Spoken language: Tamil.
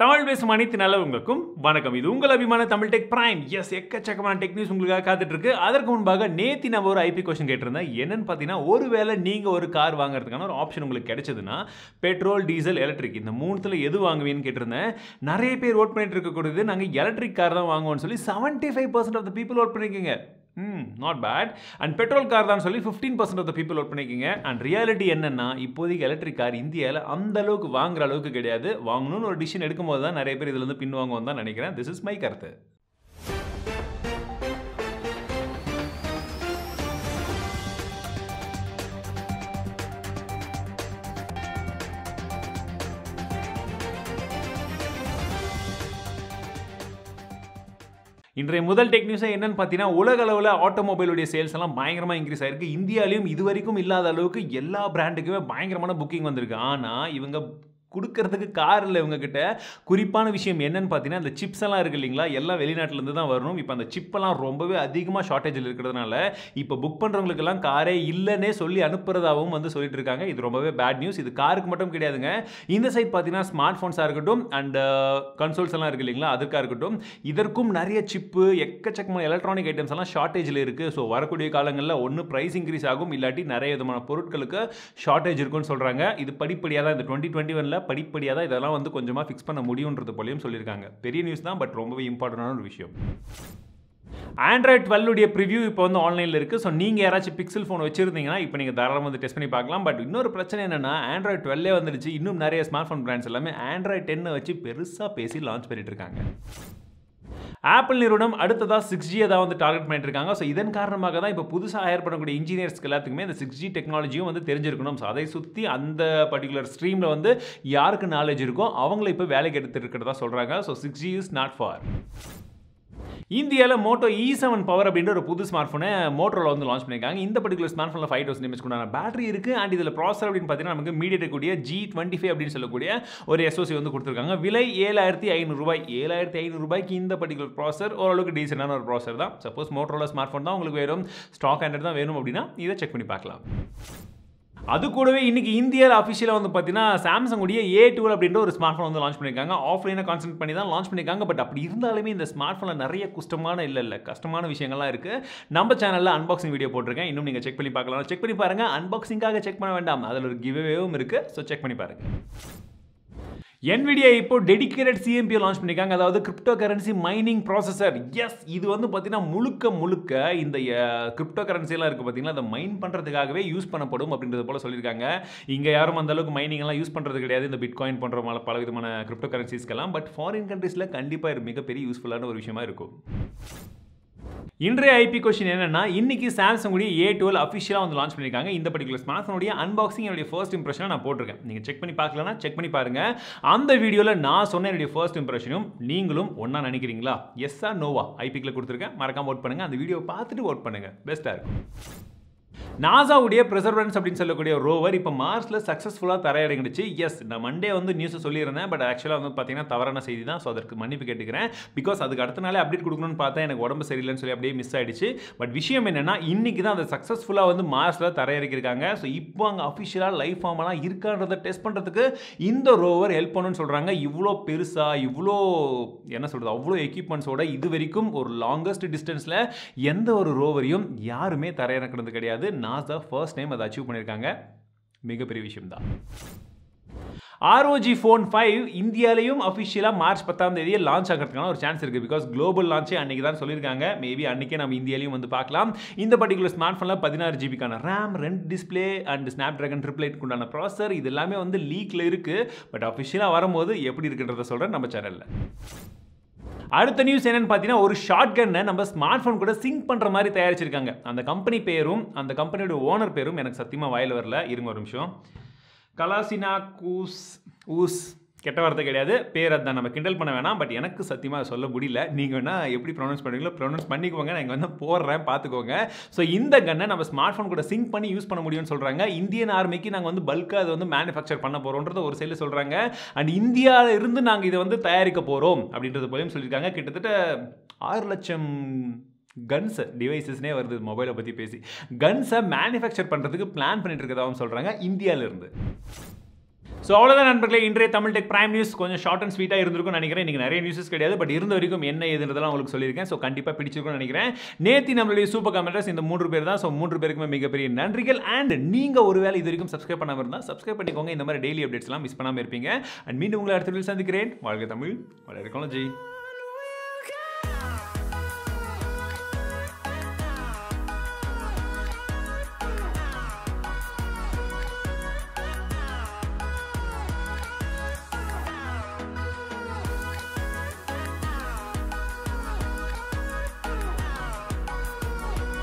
தமிழ் பேசும் அனைத்து நல்லவங்களுக்கும் வணக்கம் இது உங்கள் அபிமான தமிழ் டெக் பிரைம் எஸ் எக்கச்சக்கமான டெக் நியூஸ் உங்களுக்காக காத்துட்ருக்கு அதற்கு முன்பாக நேத்தி நான் ஒரு ஐபி கொஸ்டின் கேட்டிருந்தேன் என்னன்னு பார்த்தீங்கன்னா ஒருவேளை நீங்கள் ஒரு கார் வாங்குறதுக்கான ஒரு ஆப்ஷன் உங்களுக்கு கிடைச்சதுன்னா பெட்ரோல் டீசல் எலக்ட்ரிக் இந்த மூணுத்தில் எது வாங்குவீன்னு கேட்டிருந்தேன் நிறைய பேர் ஓட் பண்ணிட்டு இருக்கக்கூடியது நாங்கள் எலக்ட்ரிக் கார் தான் வாங்குவோம்னு சொல்லி seventy five percent of the people vote பண்ணிருக்கீங்க ம் not bad and petrol car தான் சொல்லி fifteen percent of the people work பண்ணிக்கிங்க அண்ட் ரியாலிட்டி என்னென்னா இப்போதைக்கு எலக்ட்ரிக் கார் இந்தியாவில் அந்த அளவுக்கு வாங்குற அளவுக்கு கிடையாது வாங்கணும்னு ஒரு டிசிஷன் எடுக்கும்போது தான் நிறைய பேர் இதுலேருந்து பின்வாங்குவோம் தான் நினைக்கிறேன் திஸ் இஸ் மை கருத்து இன்றைய முதல் டெக் நியூஸ் என்னென்னு பார்த்தீங்கன்னா உலக அளவில் ஆட்டோமொபைலுடைய சேல்ஸ் எல்லாம் பயங்கரமாக இன்க்ரீஸ் ஆயிருக்கு இந்தியாலையும் இது வரைக்கும் இல்லாத அளவுக்கு எல்லா பிராண்டுக்குமே பயங்கரமான புக்கிங் வந்திருக்கு ஆனால் இவங்க கொடுக்கறதுக்கு கார் இல்லை இவங்கக்கிட்ட குறிப்பான விஷயம் என்னென்னு பார்த்தீங்கன்னா அந்த சிப்ஸ் எல்லாம் இருக்குது இல்லைங்களா எல்லாம் வெளிநாட்டிலேருந்து தான் வரணும் இப்போ அந்த சிப்பெல்லாம் ரொம்பவே அதிகமாக ஷார்ட்டேஜில் இருக்கிறதுனால இப்போ புக் பண்ணுறவங்களுக்கெல்லாம் காரே இல்லைன்னே சொல்லி அனுப்புறதாகவும் வந்து சொல்லிட்டு இருக்காங்க இது ரொம்பவே பேட் நியூஸ் இது காருக்கு மட்டும் கிடையாதுங்க இந்த சைட் பார்த்தீங்கன்னா ஸ்மார்ட் ஃபோன்ஸாக இருக்கட்டும் அண்ட் கன்சோல்ஸ் uh, எல்லாம் இருக்குது இல்லைங்களா அதுக்காக இருக்கட்டும் இதற்கும் நிறைய சிப்பு எக்கச்சக்கமான எலக்ட்ரானிக் ஐட்டம்ஸ் எல்லாம் ஷார்ட்டேஜில் இருக்குது ஸோ வரக்கூடிய காலங்களில் ஒன்று ப்ரைஸ் இன்க்ரீஸ் ஆகும் இல்லாட்டி நிறைய விதமான பொருட்களுக்கு ஷார்ட்டேஜ் இருக்குன்னு சொல்கிறாங்க இது படிப்படியாக தான் இந்த டுவெண்ட்டி டுவெண்ட்டி ஒனில் படிப்படியாக தான் இதெல்லாம் வந்து கொஞ்சமாக ஃபிக்ஸ் பண்ண முடியுன்றது போலையும் சொல்லியிருக்காங்க பெரிய நியூஸ் தான் பட் ரொம்பவே இம்பார்ட்டண்டான ஒரு விஷயம் ஆண்ட்ராய்ட் டுவெல்லுடைய ப்ரிவியூ இப்போ வந்து ஆன்லைனில் இருக்குது ஸோ நீங்கள் யாராச்சும் பிக்சல் ஃபோன் வச்சிருந்தீங்கன்னா இப்போ நீங்கள் தாராளமாக வந்து டெஸ்ட் பண்ணி பார்க்கலாம் பட் இன்னொரு பிரச்சனை என்னென்னா ஆண்ட்ராய்ட் டுவெல்லே வந்துருச்சு இன்னும் நிறைய ஸ்மார்ட் ஃபோன் பிராண்ட்ஸ் எல்லாமே ஆண்ட்ராய்ட் டென்னை வச்சு பெருசாக பேசி லான்ச் பண்ணிட்டு இருக்காங்க ஆப்பிள் நிறுவனம் அடுத்ததாக சிக்ஸ் ஜியை தான் வந்து டார்கெட் பண்ணிட்டுருக்காங்க ஸோ இதன் காரணமாக தான் இப்போ புதுசாக ஏற்படக்கூடிய பண்ணக்கூடிய இன்ஜினியர்ஸ்க்கு எல்லாத்துக்குமே இந்த சிக்ஸ் ஜி டெக்னாலஜியும் வந்து தெரிஞ்சிருக்கணும் ஸோ அதை சுற்றி அந்த பர்டிகுலர் ஸ்ட்ரீமில் வந்து யாருக்கு நாலேஜ் இருக்கோ அவங்கள இப்போ வேலைக்கு எடுத்துருக்கிறதா சொல்கிறாங்க so six G is not for இந்தியாவில் மோட்டோ இ செவன் பவர் அப்படின்ற ஒரு புது ஸ்மார்ட் ஃபோனை மோட்டோவில் வந்து லான்ச் பண்ணியிருக்காங்க இந்த பர்டிகுலர் ஸ்மார்ட் ஃபோனில் ஃபைவ் தௌசண்ட் எம்எஸ் கொண்டாங்க பேட்டரி இருக்குது அண்ட் இதில் ப்ராசர் அப்படின்னு பார்த்தீங்கன்னா நமக்கு மீடியேட் கூடிய ஜி டுவெண்ட்டி ஃபைவ் அப்படின்னு சொல்லக்கூடிய ஒரு எஸ்ஓசி வந்து கொடுத்துருக்காங்க விலை ஏழாயிரத்தி ரூபாய் ஏழாயிரத்தி ரூபாய்க்கு இந்த பர்டிகுலர் ப்ராசர் ஓரளவுக்கு டீசெண்டான ஒரு ப்ராசர் தான் சப்போஸ் மோட்டோவில் ஸ்மார்ட் ஃபோன் தான் உங்களுக்கு வேணும் ஸ்டாக் ஹேண்டட் தான் வேணும் அப்படின்னா இதை செக் பண்ணி பார்க்கலாம் அது கூடவே இன்றைக்கி இந்தியாவில் அஃபிஷியலாக வந்து பார்த்தீங்கன்னா சாம்சங் உடைய ஏ டுவெல் அப்படின்ற ஒரு ஸ்மார்ட் ஃபோன் வந்து லான்ச் பண்ணியிருக்காங்க ஆஃப்லைனாக கான்சென்ட் பண்ணி தான் லான்ச் பண்ணியிருக்காங்க பட் அப்படி இருந்தாலுமே இந்த ஸ்மார்ட் ஃபோனில் நிறைய கஷ்டமான இல்லை இல்லை கஷ்டமான விஷயங்கள்லாம் இருக்குது நம்ம சேனலில் அன்பாக்சிங் வீடியோ போட்டிருக்கேன் இன்னும் நீங்கள் செக் பண்ணி பார்க்கலாம் செக் பண்ணி பாருங்கள் அன்பாக்சிங்காக செக் பண்ண வேண்டாம் அதில் ஒரு கிவ்வேவும் இருக்குது ஸோ செக் பண்ணி பாருங்கள் என்விடியா இப்போ டெடிக்கேட்டட் சிஎம்பியை லான்ச் பண்ணியிருக்காங்க அதாவது கிரிப்டோ கரன்சி மைனிங் ப்ராசஸர் எஸ் இது வந்து பார்த்தீங்கன்னா முழுக்க முழுக்க இந்த கிரிப்டோ கரன்சிலாம் இருக்குது பார்த்தீங்கன்னா அதை மைன் பண்ணுறதுக்காகவே யூஸ் பண்ணப்படும் அப்படின்றது போல சொல்லியிருக்காங்க இங்கே யாரும் அந்த அளவுக்கு மைனிங்லாம் யூஸ் பண்ணுறது கிடையாது இந்த பிட்காயின் போன்ற பல விதமான கிரிப்டோ கரன்சிஸ்க்கெல்லாம் பட் ஃபாரின் கண்ட்ரீஸில் கண்டிப்பாக மிகப்பெரிய யூஸ்ஃபுல்லான ஒரு விஷயமா இருக்கும் இன்றைய ஐபி கொஷின் என்னன்னா இன்னைக்கு சாம்சங்குடைய ஏ டுவெல் அஃபிஷியலாக வந்து லான்ச் பண்ணியிருக்காங்க இந்த பர்டிகுலர் ஸ்மார்ட் ஃபோனுடைய அன்பாக்சிங் என்னுடைய ஃபர்ஸ்ட் இம்ப்ரெஷனாக நான் போட்டிருக்கேன் நீங்கள் செக் பண்ணி பார்க்கலன்னா செக் பண்ணி பாருங்க அந்த வீடியோவில் நான் சொன்ன என்னுடைய ஃபர்ஸ்ட் இம்ப்ரெஷனும் நீங்களும் ஒன்றா நினைக்கிறீங்களா எஸ்ஸா நோவா ஐபிக்கில் கொடுத்துருக்கேன் மறக்காம ஓட் பண்ணுங்கள் அந்த வீடியோவை பார்த்துட்டு ஓட் பண்ணுங்கள் பெஸ்ட்டாக இருக்கும் நாசாவுடைய ப்ரிசர்வன்ஸ் அப்படின்னு சொல்லக்கூடிய ரோவர் இப்போ மார்ஸில் சக்ஸஸ்ஃபுல்லாக தரையிறங்கிடுச்சு எஸ் நான் மண்டே வந்து நியூஸை சொல்லியிருந்தேன் பட் ஆக்சுவலாக வந்து பார்த்தீங்கன்னா தவறான செய்தி தான் ஸோ அதற்கு மன்னிப்பு கேட்டுக்கிறேன் பிகாஸ் அதுக்கு அடுத்த நாளே அப்டேட் கொடுக்கணும்னு பார்த்தா எனக்கு உடம்பு சரியில்லைன்னு சொல்லி அப்படியே மிஸ் ஆகிடுச்சு பட் விஷயம் என்னென்னா இன்றைக்கி தான் அந்த சக்ஸஸ்ஃபுல்லாக வந்து மார்ஸில் தரையிறக்கியிருக்காங்க ஸோ இப்போ அங்கே அஃபிஷியலாக லைஃப் ஃபார்மெலாம் இருக்கான்றதை டெஸ்ட் பண்ணுறதுக்கு இந்த ரோவர் ஹெல்ப் பண்ணுன்னு சொல்கிறாங்க இவ்வளோ பெருசாக இவ்வளோ என்ன சொல்கிறது அவ்வளோ எக்யூப்மெண்ட்ஸோட இது வரைக்கும் ஒரு லாங்கஸ்ட் டிஸ்டன்ஸில் எந்த ஒரு ரோவரையும் யாருமே தரையிறக்கிறது கிடையாது அது நாசா ஃபர்ஸ்ட் டைம் அதை அச்சீவ் பண்ணியிருக்காங்க மிகப்பெரிய விஷயம்தான் ஆர்ஓஜி ஃபோன் ஃபைவ் இந்தியாலையும் அஃபிஷியலாக மார்ச் பத்தாம் தேதியை லான்ச் ஆகிறதுக்கான ஒரு சான்ஸ் இருக்குது பிகாஸ் குளோபல் லான்ச்சே அன்றைக்கி தான் சொல்லியிருக்காங்க மேபி அன்றைக்கே நம்ம இந்தியாலையும் வந்து பார்க்கலாம் இந்த பர்டிகுலர் ஸ்மார்ட் ஃபோனில் பதினாறு ஜிபிக்கான ரேம் ரெண்டு display and Snapdragon triple eight உண்டான ப்ராசர் இது எல்லாமே வந்து லீக்கில் இருக்குது பட் அஃபிஷியலாக வரும்போது எப்படி இருக்குன்றதை சொல்கிறேன் நம்ம சேனலில் அடுத்த நியூஸ் என்னன்னு பார்த்தீங்கன்னா ஒரு ஷார்ட் கன்னை நம்ம ஸ்மார்ட் ஃபோன் கூட சிங்க் பண்ணுற மாதிரி தயாரிச்சிருக்காங்க அந்த கம்பெனி பேரும் அந்த கம்பெனியோட ஓனர் பேரும் எனக்கு சத்தியமாக வாயில் வரல இருங்க ஒரு நிமிஷம் கலாசினா கூஸ் ஊஸ் கெட்ட வார்த்தை கிடையாது பேர் தான் நம்ம கிண்டல் பண்ண வேணாம் பட் எனக்கு சத்தியமாக சொல்ல முடியல நீங்கள் வேணால் எப்படி ப்ரொனவுன்ஸ் பண்ணுறீங்களோ ப்ரொனவுன்ஸ் பண்ணிக்கோங்க நான் இங்கே வந்து போடுறேன் பார்த்துக்கோங்க ஸோ இந்த கன்னை நம்ம ஸ்மார்ட் ஃபோன் கூட சிங்க் பண்ணி யூஸ் பண்ண முடியும்னு சொல்கிறாங்க இந்தியன் ஆர்மிக்கு நாங்கள் வந்து பல்காக அதை வந்து மேனுஃபேக்சர் பண்ண போகிறோன்றது ஒரு சைடில் சொல்கிறாங்க அண்ட் இந்தியாவில் இருந்து நாங்கள் இதை வந்து தயாரிக்க போகிறோம் அப்படின்றது போலையும் சொல்லியிருக்காங்க கிட்டத்தட்ட ஆறு லட்சம் கன்ஸை டிவைசஸ்னே வருது மொபைலை பற்றி பேசி கன்ஸை மேனுஃபேக்சர் பண்ணுறதுக்கு பிளான் பண்ணிட்டு இருக்கதாகவும் சொல்கிறாங்க இந்தியாவிலிருந்து ஸோ அவ்வளோதான் நண்பர்களே இன்றைய தமிழ் டெக் பிரைம் நியூஸ் கொஞ்சம் ஷார்ட் அண்ட் ஸ்வீட்டாக இருந்திருக்கும் நினைக்கிறேன் நீங்கள் நிறைய நியூஸஸ் கிடையாது பட் இருந்த வரைக்கும் என்ன எதுன்றதெல்லாம் உங்களுக்கு சொல்லியிருக்கேன் ஸோ கண்டிப்பாக பிடிச்சிருக்கும்னு நினைக்கிறேன் நேற்று நம்மளுடைய சூப்பர் கமெண்டர்ஸ் இந்த மூன்று பேர் தான் ஸோ மூன்று பேருக்குமே மிகப்பெரிய நன்றிகள் அண்ட் நீங்கள் வேலை இது வரைக்கும் சப்ஸ்கிரைப் பண்ணாமல் இருந்தால் சப்ஸ்கிரைப் பண்ணிக்கோங்க இந்த மாதிரி டெய்லி அப்டேட்ஸ்லாம் மிஸ் பண்ணாமல் இருப்பீங்க அண்ட் மீண்டும் உங்களை அடுத்த சந்திக்கிறேன் வாழ்க தமிழ் வளர்க்கணும் ஜெய்